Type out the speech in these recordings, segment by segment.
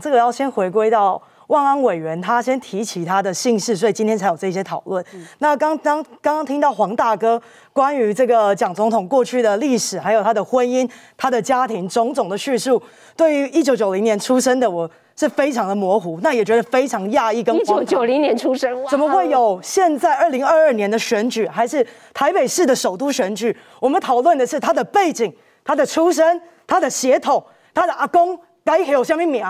这个要先回归到万安委员，他先提起他的姓氏，所以今天才有这些讨论。那刚刚刚刚听到黄大哥关于这个蒋总统过去的历史，还有他的婚姻、他的家庭种种的叙述，对于一九九零年出生的我是非常的模糊，那也觉得非常讶异。跟一九九零年出生，怎么会有现在二零二二年的选举，还是台北市的首都选举？我们讨论的是他的背景、他的出身、他的血统、他的阿公该有什么名？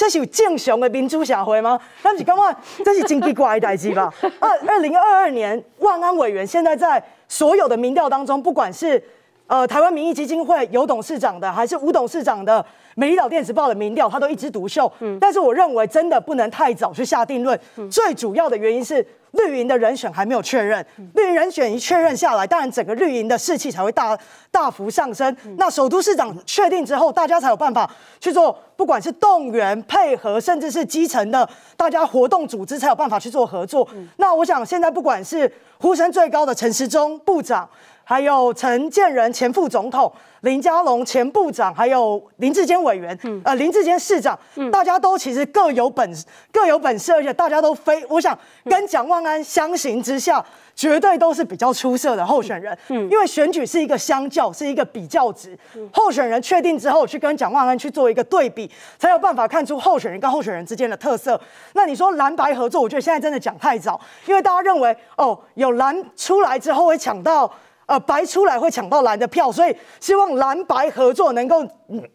这是有正雄的民主社会吗？那你刚刚，这是经济怪代机吧？二 二零二二年，万安委员现在在所有的民调当中，不管是。呃，台湾民意基金会有董事长的，还是吴董事长的《美利岛电子报》的民调，他都一枝独秀。嗯，但是我认为真的不能太早去下定论。最主要的原因是绿营的人选还没有确认，绿营人选一确认下来，当然整个绿营的士气才会大大幅上升。那首都市长确定之后，大家才有办法去做，不管是动员配合，甚至是基层的大家活动组织，才有办法去做合作。那我想现在不管是呼声最高的陈时中部长。还有陈建仁前副总统、林佳龙前部长，还有林志坚委员、呃林志坚市长，大家都其实各有本 各有本事，而且大家都非我想跟蒋万安相形之下，绝对都是比较出色的候选人。嗯，因为选举是一个相较，是一个比较值。候选人确定之后，去跟蒋万安去做一个对比，才有办法看出候选人跟候选人之间的特色。那你说蓝白合作，我觉得现在真的讲太早，因为大家认为哦，有蓝出来之后会抢到。呃，白出来会抢到蓝的票，所以希望蓝白合作能够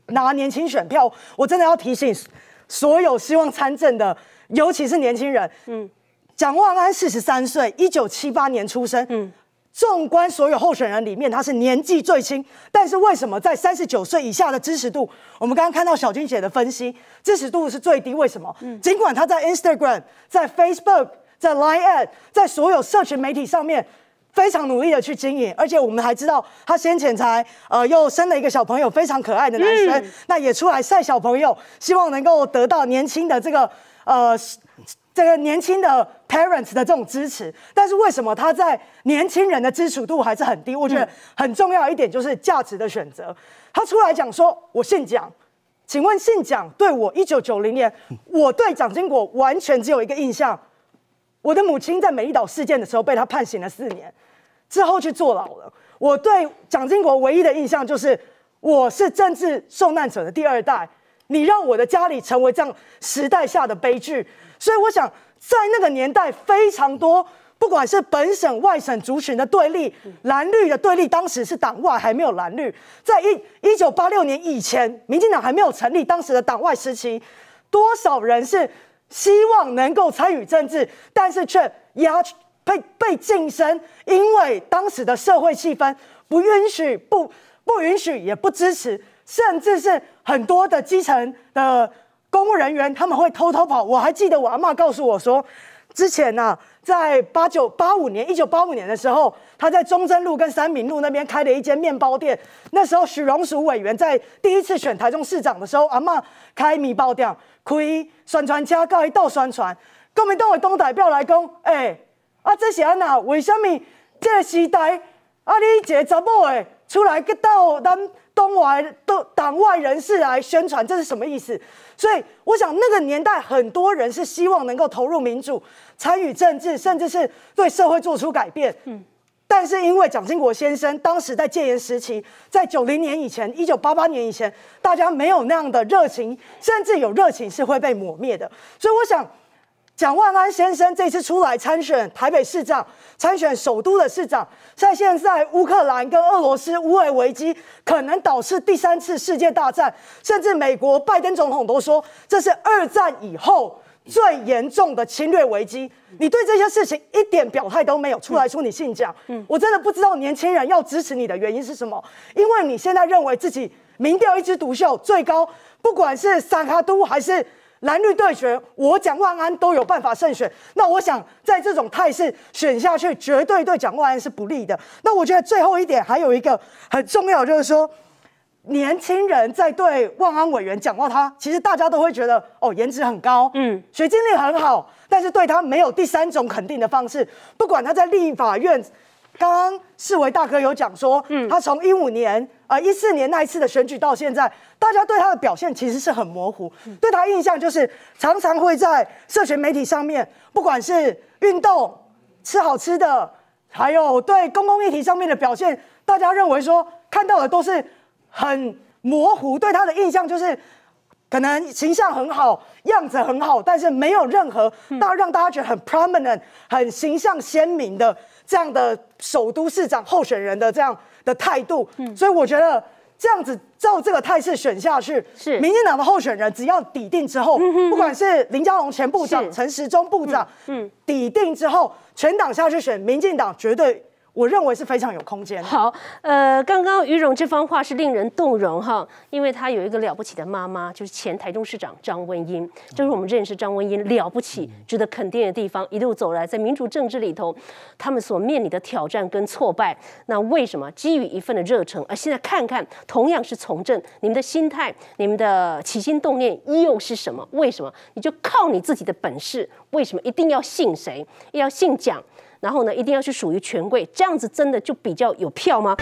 拿年轻选票。我真的要提醒所有希望参政的，尤其是年轻人。嗯，蒋万安四十三岁，一九七八年出生。嗯，纵观所有候选人里面，他是年纪最轻。但是为什么在三十九岁以下的知识度，我们刚刚看到小军姐的分析，知识度是最低？为什么？嗯，尽管他在 Instagram、在 Facebook、在 Line 在所有社群媒体上面。非常努力的去经营，而且我们还知道他先前才呃又生了一个小朋友，非常可爱的男生，那也出来晒小朋友，希望能够得到年轻的这个呃这个年轻的 parents 的这种支持。但是为什么他在年轻人的支持度还是很低？我觉得很重要一点就是价值的选择。他出来讲说，我姓蒋，请问姓蒋对我一九九零年，我对蒋经国完全只有一个印象。我的母亲在美丽岛事件的时候被他判刑了四年，之后去坐牢了。我对蒋经国唯一的印象就是，我是政治受难者的第二代。你让我的家里成为这样时代下的悲剧，所以我想，在那个年代非常多，不管是本省外省族群的对立，蓝绿的对立，当时是党外还没有蓝绿，在一一九八六年以前，民进党还没有成立，当时的党外时期，多少人是？希望能够参与政治，但是却压被被晋升，因为当时的社会气氛不允许，不不允许，也不支持，甚至是很多的基层的公务人员他们会偷偷跑。我还记得我阿妈告诉我说，之前呢。在八九八五年，一九八五年的时候，他在中正路跟三民路那边开了一间面包店。那时候，许荣淑委员在第一次选台中市长的时候，阿妈开米包店，亏宣传家告一道宣传，公民党委东代表来讲，哎，啊这些阿奶，为什么这个时代，啊你一个查某诶？出来个到当东外都党外人士来宣传，这是什么意思？所以我想，那个年代很多人是希望能够投入民主、参与政治，甚至是对社会做出改变。嗯，但是因为蒋经国先生当时在戒严时期，在九零年以前（一九八八年以前），大家没有那样的热情，甚至有热情是会被抹灭的。所以我想。蒋万安先生这次出来参选台北市长，参选首都的市长，在现在乌克兰跟俄罗斯乌俄危机，可能导致第三次世界大战，甚至美国拜登总统都说这是二战以后最严重的侵略危机。你对这些事情一点表态都没有，出来说你信蒋，我真的不知道年轻人要支持你的原因是什么，因为你现在认为自己民调一枝独秀，最高不管是萨卡都还是。蓝绿对决，我蒋万安都有办法胜选。那我想在这种态势选下去，绝对对蒋万安是不利的。那我觉得最后一点还有一个很重要，就是说年轻人在对万安委员讲到他，其实大家都会觉得哦，颜值很高，嗯，学经历很好，但是对他没有第三种肯定的方式，不管他在立法院。刚刚世维大哥有讲说，嗯，他从一五年啊一四年那一次的选举到现在，大家对他的表现其实是很模糊，对他印象就是常常会在社群媒体上面，不管是运动、吃好吃的，还有对公共议题上面的表现，大家认为说看到的都是很模糊，对他的印象就是。可能形象很好，样子很好，但是没有任何大让大家觉得很 prominent、很形象鲜明的这样的首都市长候选人的这样的态度。嗯，所以我觉得这样子照这个态势选下去，是民进党的候选人只要抵定之后，不管是林佳龙前部长、陈时中部长，嗯，抵定之后全党下去选，民进党绝对。我认为是非常有空间。好，呃，刚刚于荣这番话是令人动容哈，因为他有一个了不起的妈妈，就是前台中市长张文英。这是我们认识张文英了不起、值得肯定的地方。一路走来，在民主政治里头，他们所面临的挑战跟挫败，那为什么基于一份的热忱？而现在看看，同样是从政，你们的心态、你们的起心动念又是什么？为什么你就靠你自己的本事？为什么一定要信谁？要信蒋？然后呢，一定要去属于权贵，这样子真的就比较有票吗？